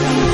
Thank you.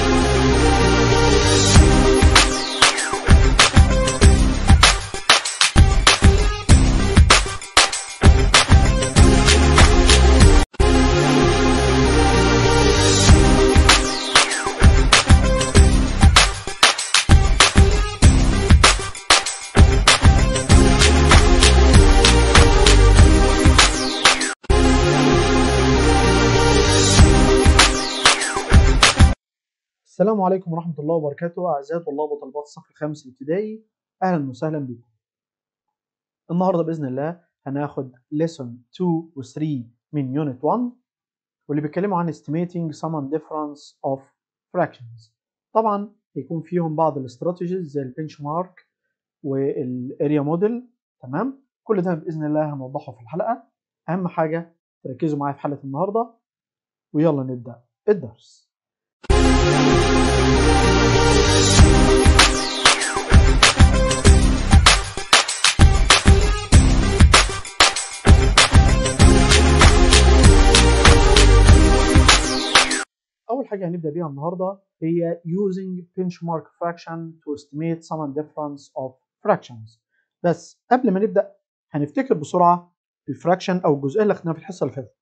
السلام عليكم ورحمة الله وبركاته أعزائي طلاب وطالبات الصف الخامس الابتدائي أهلا وسهلا بكم. النهاردة بإذن الله هناخد lesson 2 و 3 من unit 1 واللي بيتكلموا عن estimating sum and difference of fractions. طبعا هيكون فيهم بعض الاستراتيجيز زي البنش مارك والاريا موديل تمام كل ده بإذن الله هنوضحه في الحلقة أهم حاجة تركزوا معايا في حلقة النهاردة ويلا نبدأ الدرس. اول حاجه هنبدا بيها النهارده هي using benchmark fraction to estimate sum and difference of fractions بس قبل ما نبدا هنفتكر بسرعه الفراكشن او الجزئيه اللي خدناها في الحصه اللي فاتت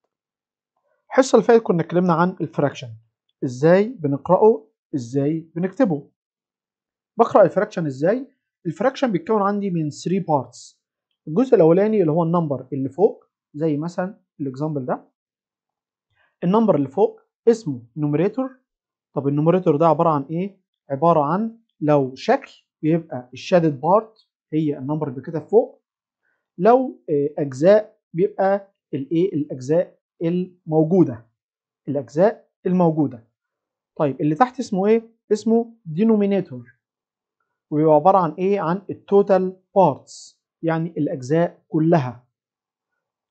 الحصه اللي فاتت كنا اتكلمنا عن الفراكشن ازاي بنقراه ازاي بنكتبه بقرا الفراكشن ازاي الفراكشن بيتكون عندي من 3 بارتس الجزء الاولاني اللي هو النمبر اللي فوق زي مثلا الاكزامبل ده النمبر اللي فوق اسمه نوميريتور طب النوميريتور ده عباره عن ايه عباره عن لو شكل بيبقى الشادد بارت هي النمبر اللي بيتكتب فوق لو آه، اجزاء بيبقى الايه الاجزاء الموجوده الاجزاء الموجوده طيب اللي تحت اسمه ايه؟ اسمه denominator وبيبقى عبارة عن ايه؟ عن التوتال بارتس يعني الاجزاء كلها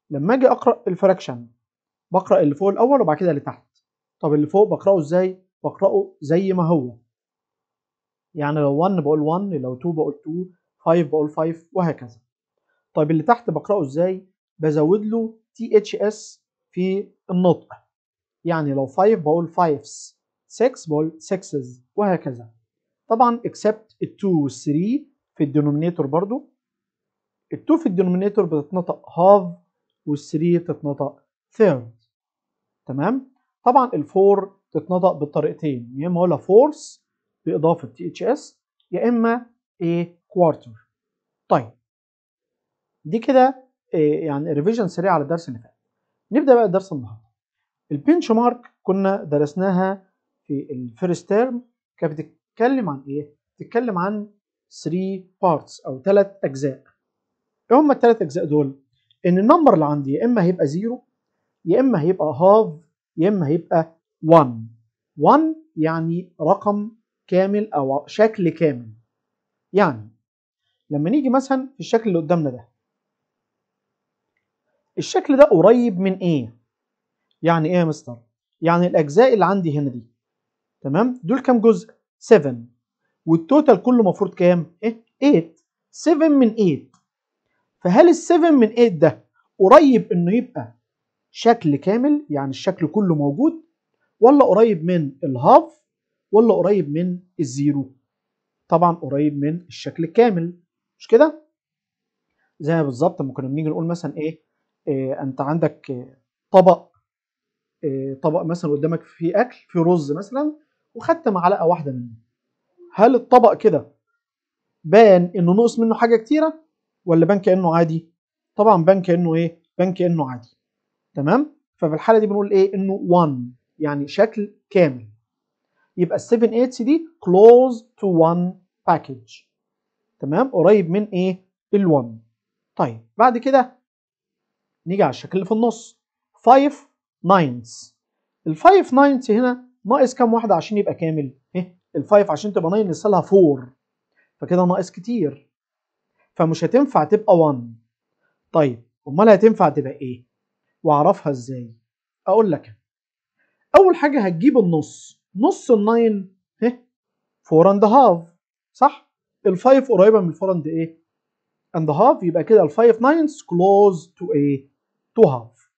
لما اجي اقرا الفراكشن بقرا اللي فوق الاول وبعد كده اللي تحت طب اللي فوق بقراه ازاي؟ بقراه زي ما هو يعني لو 1 بقول 1 لو 2 بقول 2 5 بقول 5 وهكذا طيب اللي تحت بقراه ازاي؟ بزود له تي اتش اس في النطق يعني لو 5 بقول 5 6 بول 6 وهكذا طبعا اكسبت ال 2 وال 3 في الدينومينيتور برضو ال 2 في الدينومينيتور بتتنطق هاف وال 3 تتنطق ثيرد تمام طبعا ال 4 تتنطق بالطريقتين يا اما ولا فورس باضافه تي اتش اس يا اما ايه كوارتر طيب دي كده آه، يعني ريفيجن سريع على الدرس اللي فات نبدا بقى الدرس النهارده البنش مارك كنا درسناها في الفيرست تيرم كانت بتتكلم عن ايه؟ بتتكلم عن 3 بارتس او ثلاث اجزاء. ايه هم الثلاث اجزاء دول؟ ان النمبر اللي عندي يا اما هيبقى زيرو يا اما هيبقى هاف يا اما هيبقى 1 1 يعني رقم كامل او شكل كامل يعني لما نيجي مثلا في الشكل اللي قدامنا ده الشكل ده قريب من ايه يعني ايه يا مستر يعني الاجزاء اللي عندي هنا دي تمام دول كام جزء 7 والتوتال كله المفروض كام 8 7 من 8 فهل ال 7 من 8 ده قريب انه يبقى شكل كامل يعني الشكل كله موجود ولا قريب من الهاف ولا قريب من الزيرو طبعا قريب من الشكل الكامل مش كده زي بالظبط ممكن كنا بنيجي نقول مثلا ايه, إيه انت عندك طبق إيه طبق مثلا قدامك فيه اكل فيه رز مثلا وخدت معلقه واحده منه هل الطبق كده بان انه نقص منه حاجه كتيره ولا بان كانه عادي طبعا بان كانه ايه بان كانه عادي تمام ففي الحاله دي بنقول ايه انه 1 يعني شكل كامل يبقى ال 7 8 دي close to 1 package تمام قريب من ايه ال1 طيب بعد كده نيجي على الشكل اللي في النص 5 9 ال 5 9 هنا ناقص كام واحده عشان يبقى كامل ايه ال5 عشان تبقى 9 نسالها 4 فكده ناقص كتير فمش هتنفع تبقى 1 طيب امال هتنفع تبقى ايه واعرفها ازاي اقول لك اول حاجه هتجيب النص نص ال9 ايه 4 اند هاف صح ال5 قريبه من ال4 اند ايه اند هاف يبقى كده ال5 9 كلوز تو ايه تو هاف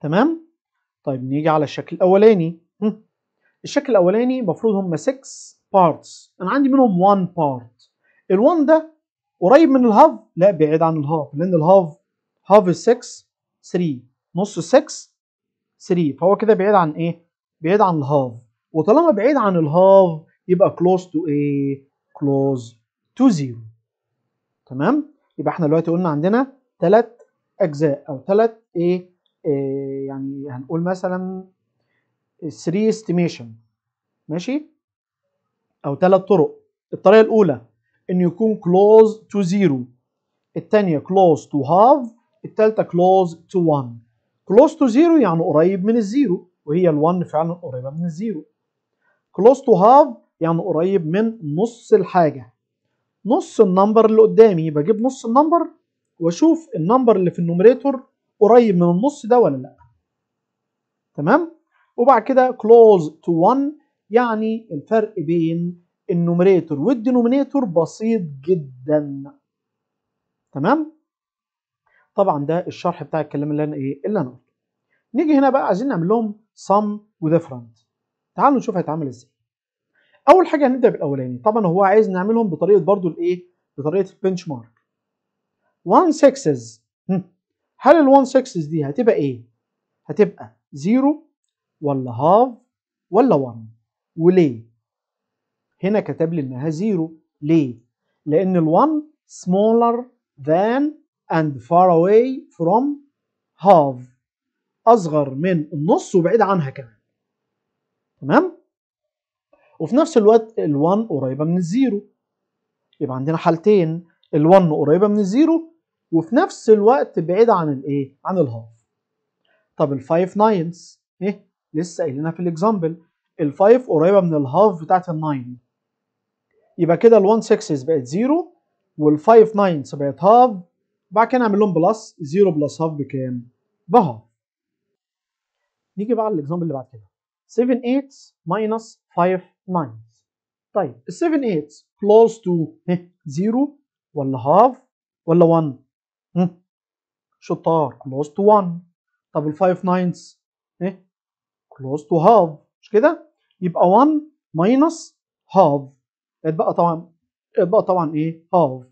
تمام طيب نيجي على الشكل الاولاني الشكل الاولاني المفروض هم 6 بارتس انا عندي منهم 1 بارت ال1 ده قريب من الهاف لا بعيد عن الهاف لان الهاف هاف 6 3 نص 6 3 فهو كده بعيد عن ايه بعيد عن الهاف وطالما بعيد عن الهاف يبقى كلوز تو ايه كلوز تو زيرو تمام يبقى احنا دلوقتي قلنا عندنا ثلاث اجزاء او ثلاث ايه آه، يعني هنقول مثلا 3 استيميشن ماشي او ثلاث طرق الطريقه الاولى ان يكون كلوز تو زيرو الثانيه كلوز تو هاف الثالثه كلوز تو 1 كلوز تو زيرو يعني قريب من الزيرو وهي ال1 فعلا قريبه من الزيرو كلوز تو هاف يعني قريب من نص الحاجه نص النمبر اللي قدامي بجيب نص النمبر واشوف النمبر اللي في النومريتور قريب من النص ده ولا لا تمام وبعد كده كلوز تو 1 يعني الفرق بين النوميريتور والدينومينيتور بسيط جدا تمام طبعا ده الشرح بتاع الكلام اللي انا ايه اللي انا قلته نيجي هنا بقى عايزين نعمل لهم sum وديفرنت تعالوا نشوف هيتعمل ازاي اول حاجه هنبدا بالاولاني طبعا هو عايز نعملهم بطريقه برضو الايه بطريقه البنش مارك 1 6 هل ال 1 6 دي هتبقى ايه؟ هتبقى 0 ولا هاف ولا 1 وليه؟ هنا كتب لي انها 0 ليه؟ لان ال 1 smaller than and far away from half اصغر من النص وبعيد عنها كمان تمام؟ وفي نفس الوقت ال 1 قريبه من الزيرو يبقى عندنا حالتين ال 1 قريبه من الزيرو وفي نفس الوقت بعيد عن الايه؟ عن الهاف. طب الفايف ناينز ايه؟ لسه قايل لنا في الاكزامبل الفايف قريبه من الهاف بتاعت الناين. يبقى كده ال1 6 بقت 0 وال5 9 بقت هاف وبعد كده نعمل لهم بلس 0 بلس هاف بكام؟ بهاف. نيجي بقى على الاكزامبل اللي بعد كده 7 8 minus 5 9 طيب ال 7 8 close to 0 ايه، ولا half ولا 1 شطار close to 1 طب الفايف ناينثs ايه close to half مش كده يبقى 1 minus half اتبقى طبعا اتبقى طبعا ايه half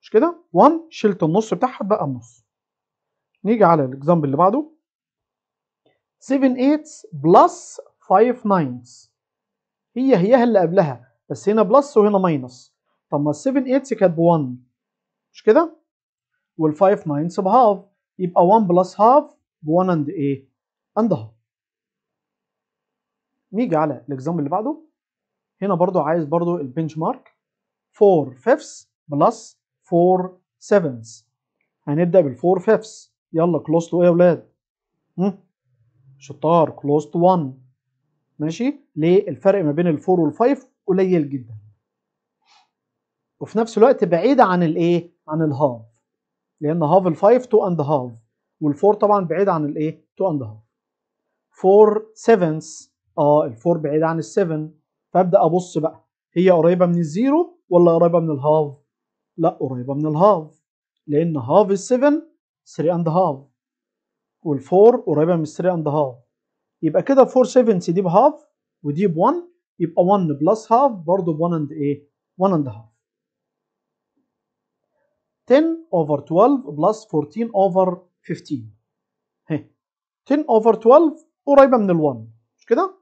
مش كده 1 شلت النص بتاعها اتبقى النص نيجي على الاكزامبل اللي بعده 7 eighths plus 5 ninths هي هي اللي قبلها بس هنا بلس وهنا ماينس طب ما 7 8 كانت ب 1 مش كده وال5 9 بهاف يبقى 1 بلس هاف ب 1 اند ايه؟ اند هاف. نيجي على الاكزامبل اللي بعده هنا برضو عايز برضو البنش مارك 4 فيفس بلس 4 سيفنس هنبدا بال 4 فيفس يلا كلوز تو ايه يا ولاد؟ شطار كلوز تو 1 ماشي ليه الفرق ما بين ال4 وال5 قليل جدا وفي نفس الوقت بعيده عن الايه؟ عن الهاف لان هاف ال5 تو اند هاف وال4 طبعا بعيد عن الايه تو اند هاف 4 7 اه ال4 بعيد عن ال7 فابدا ابص بقى هي قريبه من الزيرو ولا قريبه من الهاف لا قريبه من الهاف لان هاف ال7 3 اند هاف وال4 قريبه من 3 اند هاف يبقى كده 4 7 دي بهاف ودي ب1 يبقى 1 بلس هاف برضه ب1 اند ايه 1 اند هاف 10 over 12 plus 14 over 15 هي 10 over 12 قريبة من ال 1 مش كده؟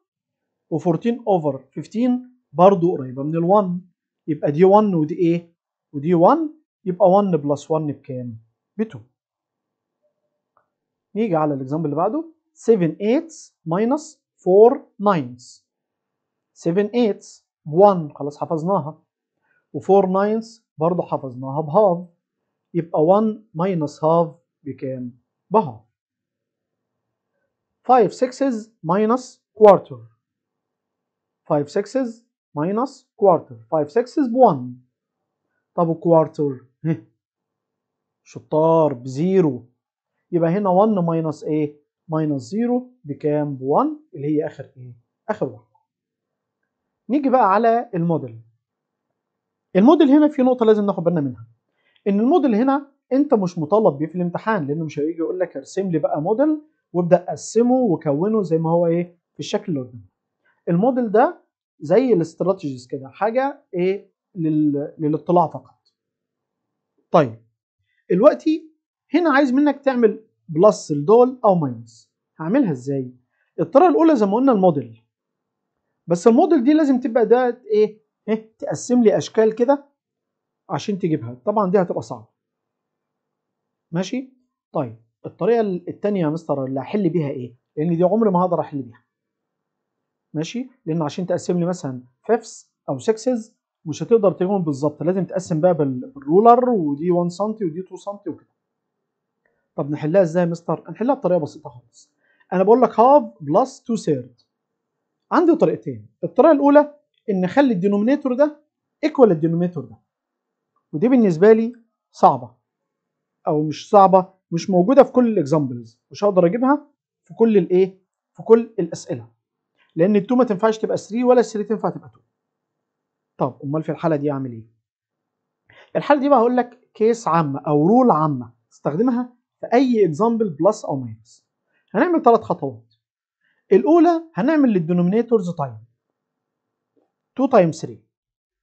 و 14 over 15 برضو قريبة من ال 1 يبقى دي 1 ودي ايه؟ ودي 1 يبقى 1 plus 1 بكام؟ ب 2 نيجي على الاكزامبل اللي بعده 7 8 minus 4 9 7 8 1 خلاص حفظناها و 4 9 برضه حفظناها بهاف يبقى 1 ماينس هاف بكام؟ بهاف 5 sixes ماينس كوارتر. 5 sixes ماينس كوارتر. 5 sixes ب 1 طب وكوارتر؟ شطار بزيرو يبقى هنا 1 ماينس ايه؟ ماينس 0 بكام؟ ب 1 اللي هي اخر ايه؟ اخر واحده نيجي بقى على الموديل الموديل هنا في نقطه لازم ناخد بالنا منها ان الموديل هنا انت مش مطالب بيه في الامتحان لانه مش هيجي يقول لك ارسم لي بقى موديل وابدا قسمه وكونه زي ما هو ايه في الشكل اللي قدامك الموديل ده زي الاستراتيجيز كده حاجه ايه للاطلاع فقط طيب دلوقتي هنا عايز منك تعمل بلس لدول او ماينس هعملها ازاي الطريقه الاولى زي ما قلنا الموديل بس الموديل دي لازم تبقى ده ايه ايه تقسم لي اشكال كده عشان تجيبها طبعا دي هتبقى صعبه ماشي طيب الطريقه الثانيه يا مستر اللي هحل بيها ايه لان دي عمري ما هقدر احل بيها ماشي لان عشان تقسم لي مثلا فيفس او سكسز مش هتقدر تجيبهم بالظبط لازم تقسم بقى بالرولر ودي 1 سم ودي 2 سم وكده طب نحلها ازاي يا مستر هنحلها بطريقه بسيطه خالص انا بقول لك هاف بلس 2 ثيرد عندي طريقتين الطريقه الاولى ان اخلي الدينومينيتور ده ايكوال الدينومينيتور ده ودي بالنسبه لي صعبه او مش صعبه مش موجوده في كل الاكزامبلز مش هقدر اجيبها في كل الايه في كل الاسئله لان التو 2 ما تنفعش تبقى 3 ولا 3 تنفع تبقى 2 طب امال في الحاله دي اعمل ايه الحاله دي بقى هقول لك كيس عامه او رول عامه استخدمها في اي اكزامبل بلس او ماينس هنعمل ثلاث خطوات الاولى هنعمل للدينومينيتورز تايم 2 تايم 3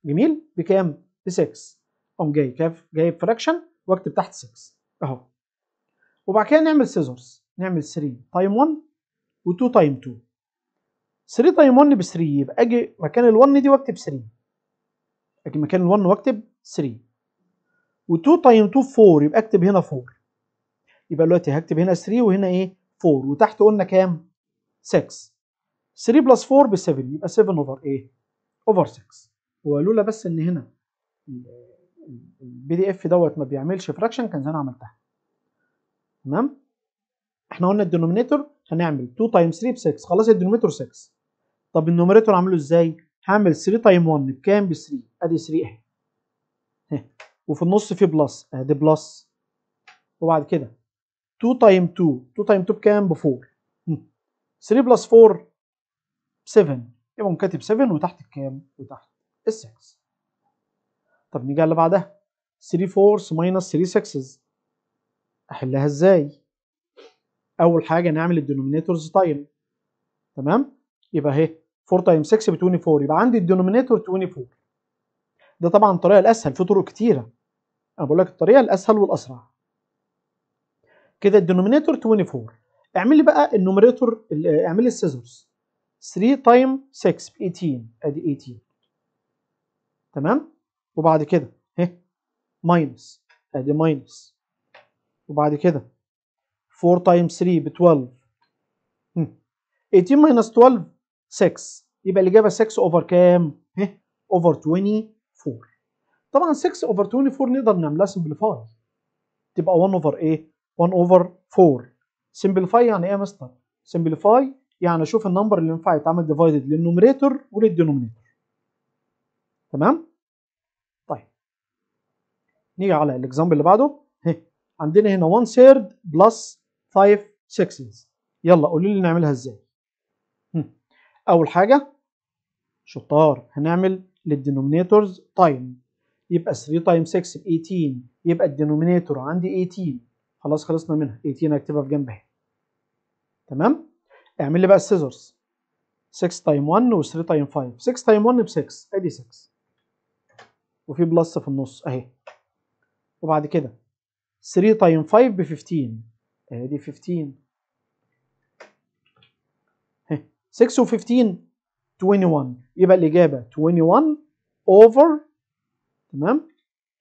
جميل بكام ب 6 قوم جاي جايب جايب فراكشن واكتب تحت 6 اهو وبعد كده نعمل سيزرز نعمل 3 تايم 1 و2 تايم 2 3 تايم 1 ب 3 يبقى اجي مكان ال1 دي واكتب 3 اجي مكان ال1 واكتب 3 و2 تايم 2 4 يبقى اكتب هنا 4 يبقى دلوقتي هكتب هنا 3 وهنا ايه 4 وتحت قلنا كام 6 3 بلس 4 ب 7 يبقى 7 اوفر ايه اوفر 6 هو لولا بس ان هنا البي دي اف دوت ما بيعملش فراكشن كان زمان عملتها تمام احنا قلنا الدينومينيتور هنعمل 2 تايم 3 ب 6 خلاص الدينومينيتور 6 طب النومريتور عامله ازاي هعمل 3 تايم 1 بكام ب 3 ادي 3 اهي وفي النص في بلس ادي بلس وبعد كده 2 تايم 2 2 تايم 2 بكام ب 4 3 بلس 4 7 يبقى كاتب 7 وتحت الكام وتحت ال 6 طب نيجي على اللي بعدها 3 فورس ماينس 3 سكسز احلها ازاي اول حاجه نعمل الدينومينيتورز تايم تمام يبقى اهي 4 تايم 6 ب 24 يبقى عندي الدينومينيتور 24 ده طبعا الطريقه الاسهل في طرق كتيره انا بقول لك الطريقه الاسهل والاسرع كده الدينومينيتور 24 اعمل لي بقى النومريتور اعمل لي السيزورز 3 تايم 6 ب 18 ادي 18 تمام وبعد كده ه ماينس ادي ماينس وبعد كده 4 تايمز 3 ب 12 18 ماينس 12 6 يبقى الاجابه 6 اوفر كام؟ ه اوفر 24 طبعا 6 اوفر 24 نقدر نعملها سمبليفاي تبقى 1 اوفر ايه؟ 1 اوفر 4 سمبليفاي يعني ايه يا مستر؟ سمبليفاي يعني اشوف النمبر اللي ينفع يتعمل ديفايدد للنومريتور وللدينومينيتور تمام؟ نيجي على الاكزامبل اللي بعده هي. عندنا هنا 1 ثيرد بلس 5 سكسز يلا قولوا لي نعملها ازاي اول حاجه شطار هنعمل للدينومينيتورز تايم يبقى 3 تايم 6 ب 18 يبقى الدينومينيتور عندي 18 خلاص خلصنا منها 18 هكتبها في جنبها تمام اعمل لي بقى السيزورز 6 تايم 1 و 3 تايم 5 6 تايم 1 ب 6 ادي 6 وفي بلس في النص اهي وبعد كده 3 تايم 5 ب 15 ادي 15 6 و15 21 يبقى الاجابه 21 اوفر تمام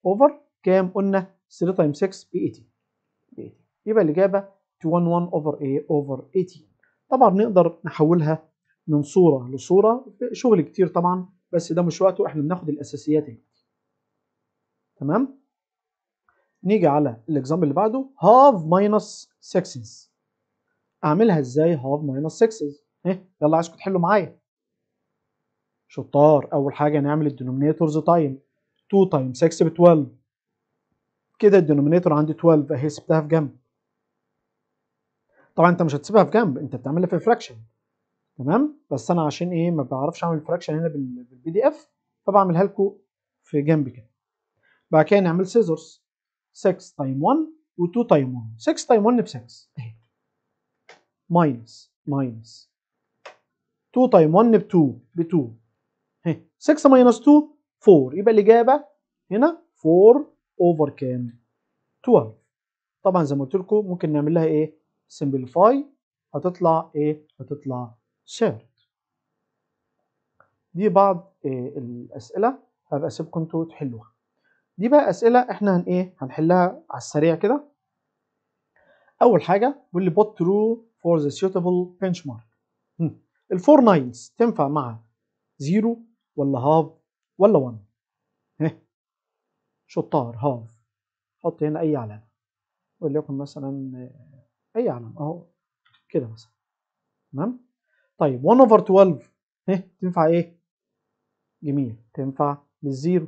اوفر كام قلنا 3 تايم 6 ب 80 يبقى الاجابه 21 اوفر ايه اوفر 80 طبعا نقدر نحولها من صوره لصوره شغل كتير طبعا بس ده مش وقته احنا بناخد الاساسيات اللي. تمام نيجي على الاكزامبل اللي بعده هاف ماينس 6 اعملها ازاي هاف ماينس 6 ايه يلا عايزكم تحلوا معايا شطار اول حاجه نعمل الدينومينيتورز تايم 2 تايم 6 ب 12 كده الدينومينيتور عندي 12 اهي سبتها في جنب طبعا انت مش هتسيبها في جنب انت بتعملها في فراكشن تمام بس انا عشان ايه ما بعرفش اعمل فراكشن هنا بالبي دي اف فبعملها لكم في جنب كده بعد كده نعمل سيزرز 6 تايم 1 و2 تايم 1 6 تايم 1 ب 6 اهي ماينس ماينس 2 تايم 1 ب 2 ب 2 اهي 6 ماينس 2 4 يبقى الاجابه هنا 4 اوفر كام 12 طبعا زي ما قلت لكم ممكن نعمل لها ايه سمبليفاي هتطلع ايه هتطلع شير دي بعض إيه الاسئله هبقى اسيبكم انتوا تحلوها دي بقى اسئله احنا هن ايه هنحلها على السريع كده اول حاجه لي بوت ترو فور ذا سيوتابل بنش مارك الفور ناينز تنفع مع زيرو ولا هاف ولا 1 شطار هاف حط هنا اي علامه وليكن مثلا آه، اي علامه اهو كده مثلا تمام طيب 1 اوفر 12 تنفع ايه جميل تنفع للزيرو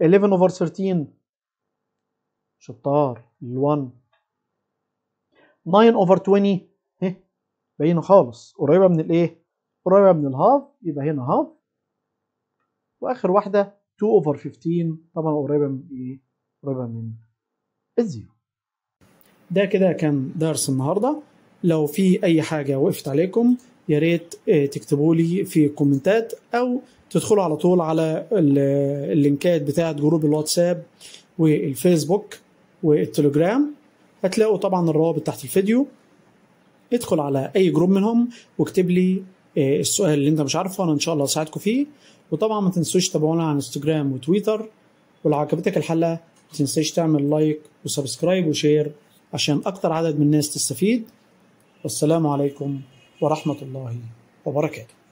11 over 13 شطار ال1 9 over 20 ايه باينه خالص قريبه من الايه؟ قريبه من الهاف يبقى هنا هاف واخر واحده 2 over 15 طبعا قريبه من ايه؟ قريبه من الزيرو ده كده كان درس النهارده لو في اي حاجه وقفت عليكم يا ريت آه، تكتبوا لي في الكومنتات او تدخلوا على طول على اللينكات بتاعه جروب الواتساب والفيسبوك والتليجرام هتلاقوا طبعا الروابط تحت الفيديو ادخل على اي جروب منهم واكتب لي آه، السؤال اللي انت مش عارفه انا ان شاء الله هساعدكم فيه وطبعا ما تنسوش تتابعونا على انستجرام وتويتر ولو عجبتك الحلقه ما تنساش تعمل لايك وسبسكرايب وشير عشان اكتر عدد من الناس تستفيد والسلام عليكم ورحمة الله وبركاته